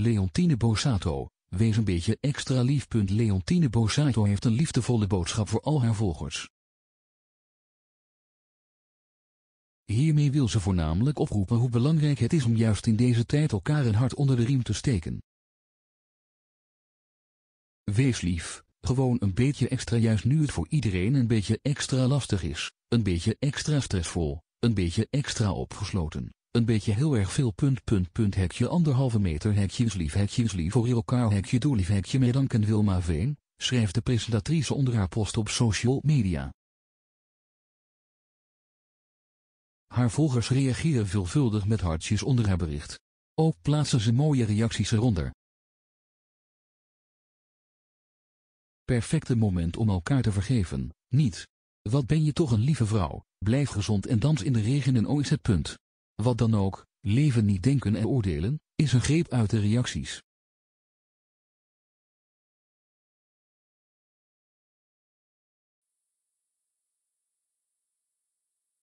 Leontine Bosato, wees een beetje extra lief. Leontine Bosato heeft een liefdevolle boodschap voor al haar volgers. Hiermee wil ze voornamelijk oproepen hoe belangrijk het is om juist in deze tijd elkaar een hart onder de riem te steken. Wees lief, gewoon een beetje extra juist nu het voor iedereen een beetje extra lastig is, een beetje extra stressvol, een beetje extra opgesloten. Een beetje heel erg veel punt punt punt hekje anderhalve meter hekjes lief hekjes lief voor elkaar hekje doelief hekje danken Wilma Veen, schrijft de presentatrice onder haar post op social media. Haar volgers reageren veelvuldig met hartjes onder haar bericht. Ook plaatsen ze mooie reacties eronder. Perfecte moment om elkaar te vergeven, niet. Wat ben je toch een lieve vrouw, blijf gezond en dans in de regen en ooit het punt. Wat dan ook, leven niet denken en oordelen, is een greep uit de reacties.